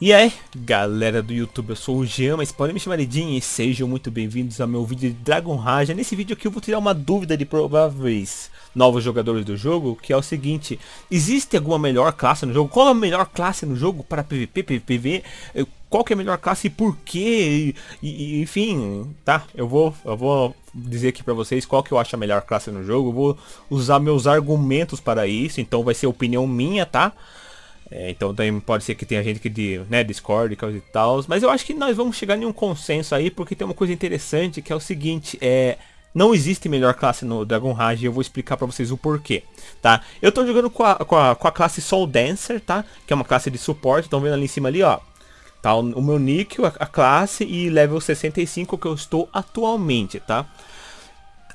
E aí, galera do YouTube, eu sou o Jean, mas podem me chamar de Jim e sejam muito bem-vindos ao meu vídeo de Dragon Raja. Nesse vídeo aqui eu vou tirar uma dúvida de prováveis novos jogadores do jogo, que é o seguinte, existe alguma melhor classe no jogo? Qual a melhor classe no jogo para PVP, PVP? Eh, qual que é a melhor classe e por quê? E, e, enfim, tá? Eu vou, eu vou dizer aqui para vocês qual que eu acho a melhor classe no jogo, eu vou usar meus argumentos para isso, então vai ser opinião minha, Tá? É, então também pode ser que tenha gente que de, né, Discord e tal, mas eu acho que nós vamos chegar em um consenso aí, porque tem uma coisa interessante que é o seguinte, é não existe melhor classe no Dragon Rage e eu vou explicar para vocês o porquê, tá? Eu tô jogando com a, com, a, com a classe Soul Dancer, tá? Que é uma classe de suporte, estão vendo ali em cima ali, ó. Tá o, o meu níquel, a, a classe e level 65 que eu estou atualmente, tá?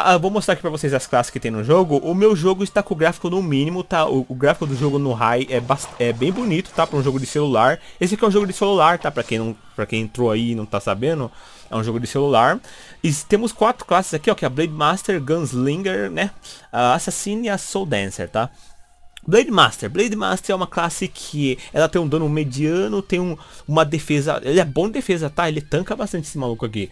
Ah, vou mostrar aqui pra vocês as classes que tem no jogo. O meu jogo está com o gráfico no mínimo, tá? O, o gráfico do jogo no high é, é bem bonito, tá? Pra um jogo de celular. Esse aqui é um jogo de celular, tá? Pra quem, não, pra quem entrou aí e não tá sabendo, é um jogo de celular. E temos quatro classes aqui, ó, que é a Blade Master, Gunslinger, né? A Assassin e a Soul Dancer, tá? Blade Master. Blade Master é uma classe que ela tem um dano mediano, tem um, uma defesa. Ele é bom de defesa, tá? Ele tanca bastante esse maluco aqui.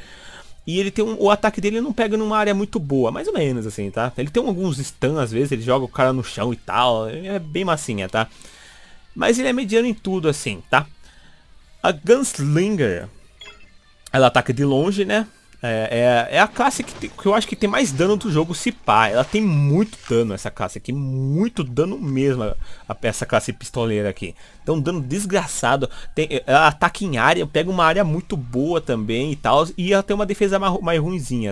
E ele tem um, o ataque dele não pega numa área muito boa, mais ou menos assim, tá? Ele tem alguns stun às vezes, ele joga o cara no chão e tal, é bem massinha, tá? Mas ele é mediano em tudo assim, tá? A Gunslinger, ela ataca de longe, né? É, é, é, a classe que, te, que eu acho que tem mais dano do jogo, se pá. Ela tem muito dano, essa classe aqui. Muito dano mesmo, a, a essa classe pistoleira aqui. Então, dano desgraçado. Tem, é, ela ataca em área, pega uma área muito boa também e tal. E ela tem uma defesa mais, mais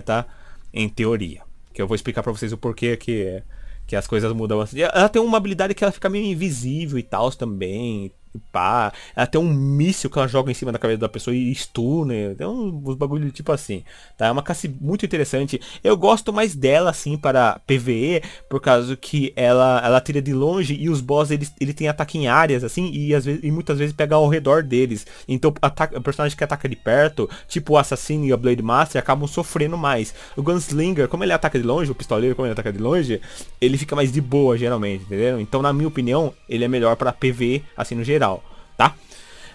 tá? Em teoria. Que eu vou explicar pra vocês o porquê que, que as coisas mudam. Assim. Ela tem uma habilidade que ela fica meio invisível e tal também pá. Ela tem um míssil que ela joga em cima da cabeça da pessoa e stun Né? Tem uns, bagulho tipo assim. Tá? É uma classe muito interessante. Eu gosto mais dela, assim, para PVE, por causa que ela, ela tira de longe e os boss eles, ele tem ataque em áreas, assim, e, às vezes, e muitas vezes pega ao redor deles. Então, ataca, o personagem que ataca de perto, tipo o Assassino e o Blade Master, acabam sofrendo mais. O Gunslinger, como ele ataca de longe, o pistoleiro, como ele ataca de longe, ele fica mais de boa, geralmente, entendeu? Então, na minha opinião, ele é melhor para PVE, assim, no geral geral, tá?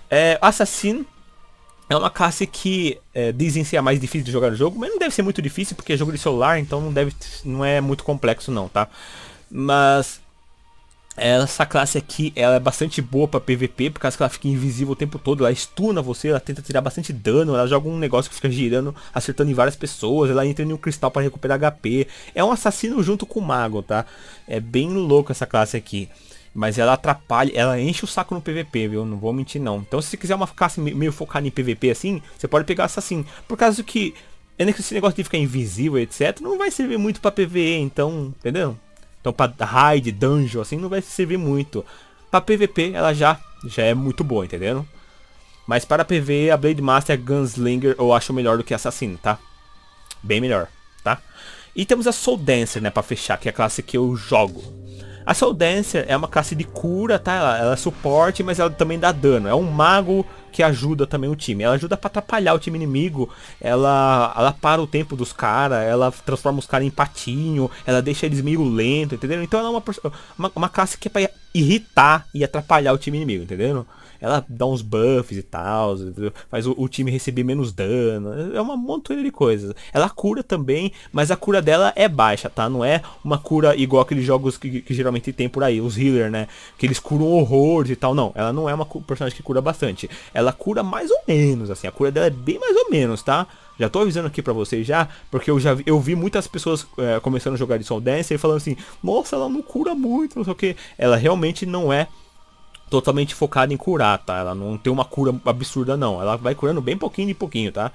É, é uma classe que é, dizem ser a mais difícil de jogar no jogo, mas não deve ser muito difícil porque é jogo de celular, então não deve, não é muito complexo não, tá? Mas essa classe aqui, ela é bastante boa para PVP, por causa que ela fica invisível o tempo todo, ela estuna você, ela tenta tirar bastante dano, ela joga um negócio que fica girando, acertando em várias pessoas, ela entra em um cristal para recuperar HP. É um assassino junto com o mago, tá? É bem louco essa classe aqui. Mas ela atrapalha, ela enche o saco no PVP, viu? Não vou mentir não. Então se você quiser uma classe meio focada em PVP assim, você pode pegar essa assim. Por causa que esse negócio de ficar invisível, etc, não vai servir muito pra PVE, então, entendeu? Então pra raid, dungeon, assim, não vai servir muito. Pra PVP ela já, já é muito boa, entendeu? Mas para PVE a Blade Master Gunslinger eu acho melhor do que Assassino, tá? Bem melhor, tá? E temos a Soul Dancer, né, pra fechar, que é a classe que eu jogo. A Soul Dancer é uma classe de cura, tá? Ela, ela é suporte, mas ela também dá dano. É um mago que ajuda também o time. Ela ajuda para atrapalhar o time inimigo. Ela, ela para o tempo dos caras. Ela transforma os caras em patinho. Ela deixa eles meio lento, entendeu? Então ela é uma, uma, uma classe que é pra irritar e atrapalhar o time inimigo, entendeu? ela dá uns buffs e tal, faz o, o, time receber menos dano. É uma montanha de coisas. Ela cura também, mas a cura dela é baixa, tá? Não é uma cura igual aqueles jogos que, que geralmente tem por aí, os healer, né? Que eles curam horrores e tal. Não, ela não é uma personagem que cura bastante. Ela cura mais ou menos, assim. A cura dela é bem mais ou menos, tá? Já tô avisando aqui pra vocês já, porque eu já vi, eu vi muitas pessoas é, começando a jogar de Soul Dancer e falando assim, nossa, ela não cura muito, não sei o que. Ela realmente não é totalmente focada em curar, tá? Ela não tem uma cura absurda, não. Ela vai curando bem pouquinho de pouquinho, tá?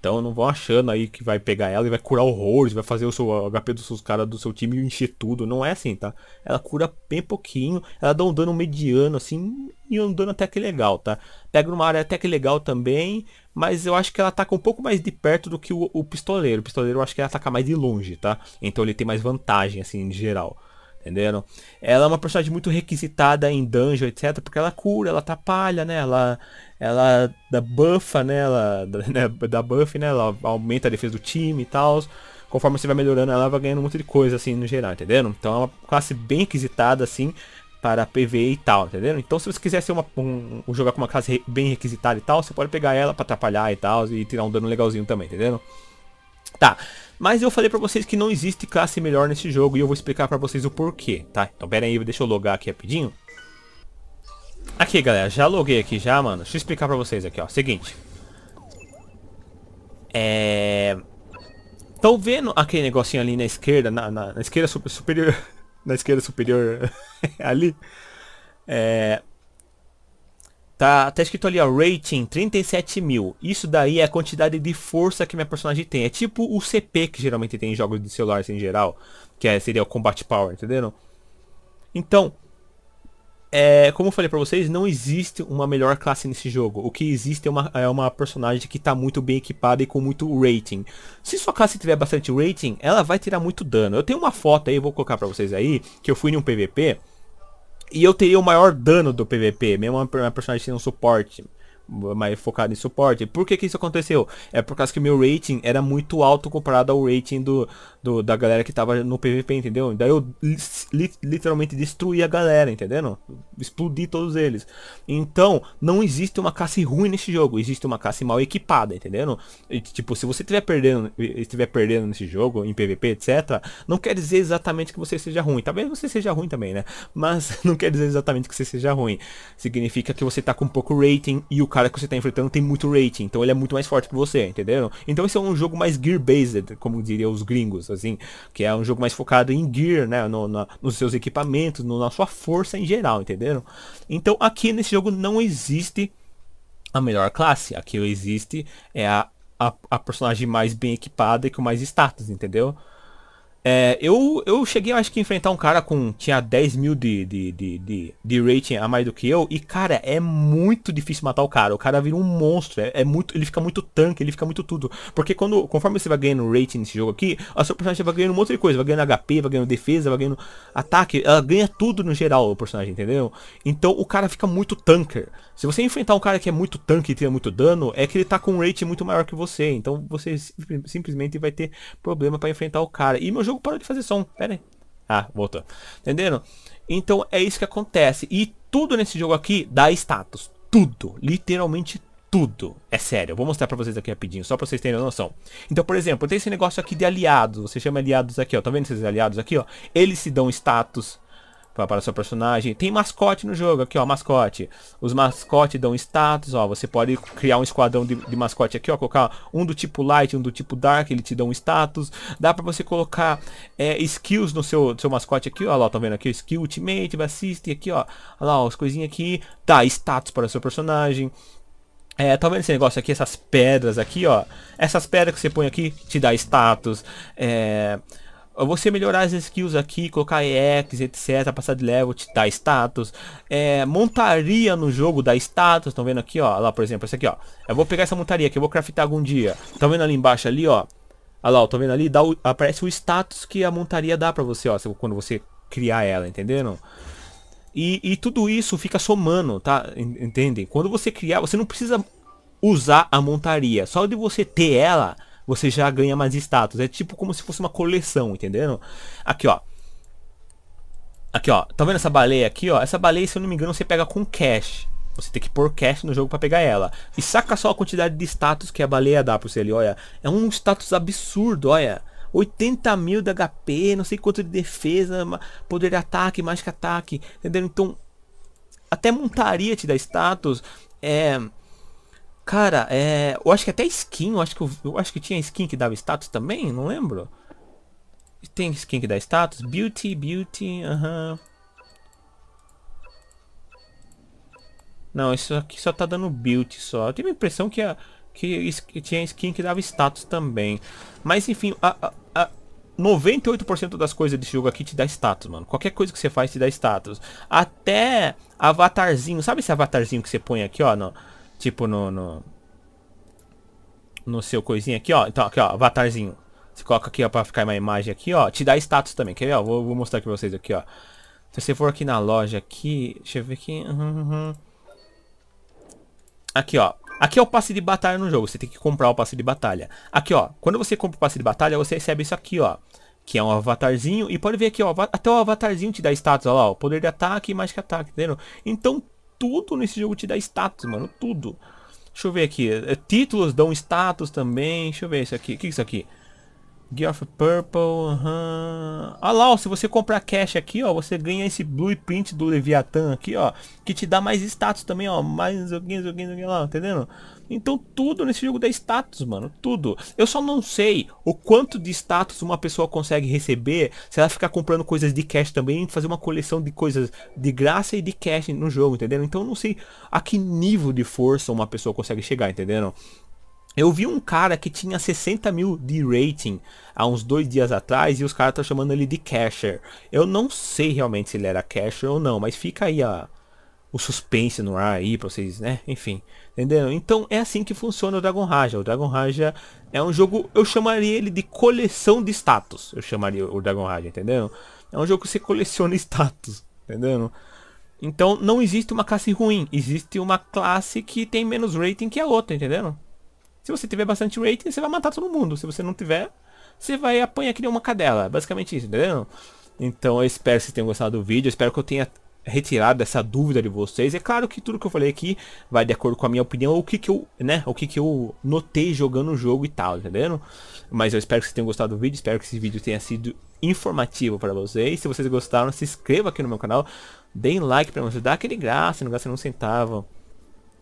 Então não vão achando aí que vai pegar ela e vai curar horrores, vai fazer o seu HP dos seus caras do seu time encher tudo. Não é assim, tá? Ela cura bem pouquinho, ela dá um dano mediano, assim, e um dano até que legal, tá? Pega numa área até que legal também, mas eu acho que ela ataca um pouco mais de perto do que o, o pistoleiro. O pistoleiro eu acho que ela ataca mais de longe, tá? Então ele tem mais vantagem, assim, em geral entenderam? Ela é uma personagem muito requisitada em dungeon, etc, porque ela cura, ela atrapalha, né? Ela ela dá buffa, né? Ela né? dá buff, né? Ela aumenta a defesa do time e tal. Conforme você vai melhorando, ela vai ganhando um monte de coisa assim no geral, entendeu? Então é uma classe bem requisitada assim para PVE e tal, entendeu? Então se você quiser ser uma, um, jogar com uma classe bem requisitada e tal, você pode pegar ela para atrapalhar e tal e tirar um dano legalzinho também, entendeu? Tá, mas eu falei pra vocês que não existe classe melhor nesse jogo e eu vou explicar pra vocês o porquê, tá? Então pera aí, deixa eu logar aqui rapidinho. Aqui, galera, já loguei aqui já, mano. Deixa eu explicar pra vocês aqui, ó. Seguinte. É... Estão vendo aquele negocinho ali na esquerda, na, na, na esquerda super, superior... na esquerda superior ali? É... Tá, até tá escrito ali, ó, rating 37 mil. Isso daí é a quantidade de força que minha personagem tem. É tipo o CP que geralmente tem em jogos de celulares em geral. Que é, seria o Combat Power, entenderam? Então, é, como eu falei pra vocês, não existe uma melhor classe nesse jogo. O que existe é uma, é uma personagem que tá muito bem equipada e com muito rating. Se sua classe tiver bastante rating, ela vai tirar muito dano. Eu tenho uma foto aí, vou colocar pra vocês aí, que eu fui em um PVP e eu teria o maior dano do PVP, mesmo a personagem sendo um suporte mais focado em suporte. Por que, que isso aconteceu? É por causa que meu rating era muito alto comparado ao rating do, do, da galera que tava no PVP, entendeu? Daí eu li, literalmente destruí a galera, entendendo? Explodi todos eles. Então, não existe uma classe ruim nesse jogo, existe uma classe mal equipada, entendendo? E, tipo, se você estiver perdendo, estiver perdendo nesse jogo, em PVP, etc, não quer dizer exatamente que você seja ruim. Talvez você seja ruim também, né? Mas não quer dizer exatamente que você seja ruim. Significa que você tá com pouco rating e o cara que você tá enfrentando tem muito rating, então ele é muito mais forte que você, entendeu? Então esse é um jogo mais gear-based, como diriam os gringos, assim, que é um jogo mais focado em gear, né, no, na, nos seus equipamentos, no, na sua força em geral, entenderam? Então aqui nesse jogo não existe a melhor classe, aqui existe é a, a, a personagem mais bem equipada e com mais status, entendeu? É, eu, eu cheguei, acho que, enfrentar um cara com. Tinha 10 mil de, de, de, de, de rating a mais do que eu. E, cara, é muito difícil matar o cara. O cara vira um monstro. É, é muito, ele fica muito tanque, ele fica muito tudo. Porque quando, conforme você vai ganhando rating nesse jogo aqui, a sua personagem vai ganhando um monte de coisa. Vai ganhando HP, vai ganhando defesa, vai ganhando ataque. Ela ganha tudo no geral, o personagem, entendeu? Então o cara fica muito tanker. Se você enfrentar um cara que é muito tanque e tira muito dano, é que ele tá com um rating muito maior que você. Então você simplesmente vai ter problema para enfrentar o cara. E meu jogo não parou de fazer som. Pera aí. Ah, voltou. Entenderam? Então é isso que acontece. E tudo nesse jogo aqui dá status. Tudo. Literalmente tudo. É sério, eu vou mostrar pra vocês aqui rapidinho, só pra vocês terem noção. Então, por exemplo, tem esse negócio aqui de aliados. Você chama aliados aqui, ó. Tá vendo esses aliados aqui, ó? Eles se dão status para o seu personagem. Tem mascote no jogo, aqui ó, mascote. Os mascotes dão status, ó, você pode criar um esquadrão de, de mascote aqui, ó, colocar um do tipo light, um do tipo dark, ele te dá um status. Dá para você colocar é, skills no seu, seu mascote aqui, ó, lá, tá vendo aqui, skill ultimate, assiste aqui, ó, lá, ó, as coisinhas aqui, dá status para o seu personagem. É, tá vendo esse negócio aqui, essas pedras aqui, ó. Essas pedras que você põe aqui te dá status. É, você melhorar as skills aqui, colocar EX, etc, passar de level, te dá status, é, montaria no jogo dá status, estão vendo aqui, ó, lá por exemplo, essa aqui, ó, eu vou pegar essa montaria que eu vou craftar algum dia, estão vendo ali embaixo ali, ó, olha lá, estão vendo ali, dá o, aparece o status que a montaria dá pra você, ó, quando você criar ela, entenderam? E, e tudo isso fica somando, tá? Entendem? Quando você criar, você não precisa usar a montaria. Só de você ter ela, você já ganha mais status. É tipo como se fosse uma coleção, entendendo? Aqui, ó. Aqui, ó. Tá vendo essa baleia aqui, ó? Essa baleia, se eu não me engano, você pega com cash. Você tem que pôr cash no jogo para pegar ela. E saca só a quantidade de status que a baleia dá pra você ali, olha. É um status absurdo, olha. 80 mil de HP, não sei quanto de defesa, poder de ataque, mais ataque, entendeu? Então, até montaria te dá status, é, Cara, é... Eu acho que até skin, eu acho que, eu, eu acho que tinha skin que dava status também, não lembro. Tem skin que dá status? Beauty, beauty, aham. Não, isso aqui só tá dando build só. Eu tive a impressão que, a, que, tinha skin que dava status também. Mas enfim, a, a, a 98% das coisas desse jogo aqui te dá status, mano. Qualquer coisa que você faz te dá status. Até avatarzinho. Sabe esse avatarzinho que você põe aqui, ó? Não. Tipo no, no. No seu coisinha aqui, ó. Então, aqui, ó, avatarzinho. Você coloca aqui, ó, pra ficar uma imagem aqui, ó. Te dá status também, quer ver? Ó, vou, vou mostrar aqui pra vocês aqui, ó. Se você for aqui na loja aqui, deixa eu ver aqui. Uhum. Aqui, ó. Aqui é o passe de batalha no jogo, você tem que comprar o passe de batalha. Aqui, ó. Quando você compra o passe de batalha, você recebe isso aqui, ó. Que é um avatarzinho. E pode ver aqui, ó. Até o avatarzinho te dá status, ó. ó poder de ataque e mais que ataque, entendeu? Então tudo nesse jogo te dá status, mano. Tudo. Deixa eu ver aqui. É, títulos dão status também. Deixa eu ver isso aqui. O que é isso aqui? Gear of Purple, aham. Uhum. Ah lá, ó, se você comprar cash aqui, ó, você ganha esse blueprint do Leviathan aqui, ó. Que te dá mais status também, ó. Mais alguém, alguém, alguém lá, entendendo? Então tudo nesse jogo dá status, mano. Tudo. Eu só não sei o quanto de status uma pessoa consegue receber se ela ficar comprando coisas de cash também, fazer uma coleção de coisas de graça e de cash no jogo, entendeu? Então eu não sei a que nível de força uma pessoa consegue chegar, entendeu? Eu vi um cara que tinha 60 mil de rating há uns dois dias atrás e os caras estão chamando ele de casher. Eu não sei realmente se ele era casher ou não, mas fica aí a, o suspense no ar aí pra vocês, né? Enfim, entendeu? Então é assim que funciona o Dragon Raja. O Dragon Raja é um jogo, eu chamaria ele de coleção de status. Eu chamaria o Dragon Raja, entendeu? É um jogo que você coleciona status, entendeu? Então não existe uma classe ruim, existe uma classe que tem menos rating que a outra, entendeu? Se você tiver bastante rating, você vai matar todo mundo. Se você não tiver, você vai apanhar que nem uma cadela. Basicamente isso, entendeu? Então eu espero que vocês tenham gostado do vídeo. Eu espero que eu tenha retirado essa dúvida de vocês. É claro que tudo que eu falei aqui vai de acordo com a minha opinião, o que que eu, né, o que que eu notei jogando o jogo e tal, entendeu Mas eu espero que vocês tenham gostado do vídeo, espero que esse vídeo tenha sido informativo para vocês. Se vocês gostaram, se inscreva aqui no meu canal, deem like para me ajudar, aquele graça, não gasta um centavo.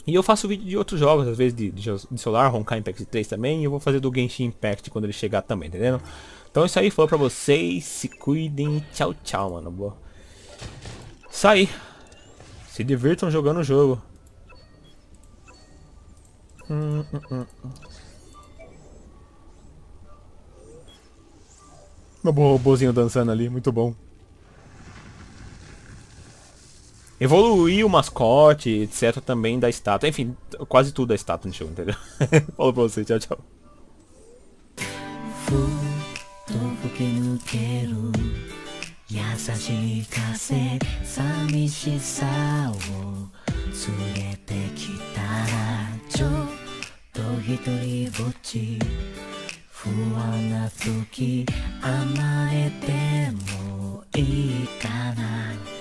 E eu faço vídeo de outros jogos, às vezes de, de, de celular, Honkai Impact 3 também, e eu vou fazer do Genshin Impact quando ele chegar também, entendeu? Então é isso aí, falou pra vocês, se cuidem tchau, tchau, mano. Boa. Isso aí. Se divirtam jogando o jogo. Hum, hum, hum. hum. Meu robôzinho dançando ali, muito bom. evoluir o mascote, etc. também da estátua. Enfim, quase tudo da é estátua no show, entendeu? Falou pra você, tchau, tchau. Fuana 時甘えてもいいかな